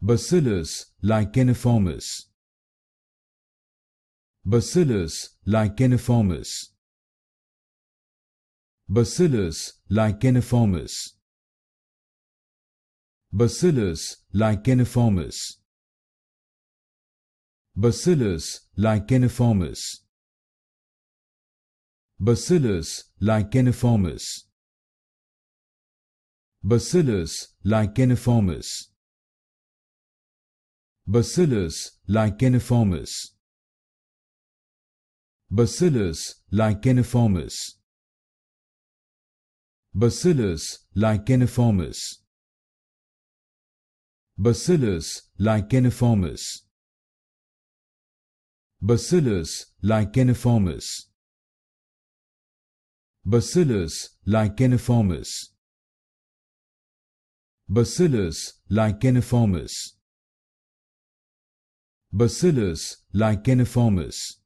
Bacillus licheniformis. Bacillus licheniformis. Bacillus licheniformis. Bacillus licheniformis. Bacillus licheniformis. Bacillus licheniformis. Bacillus licheniformis. Bacillus licheniformis. Bacillus licheniformis. Bacillus licheniformis. Bacillus licheniformis. Bacillus licheniformis. Bacillus licheniformis. Bacillus licheniformis. Bacillus licheniformis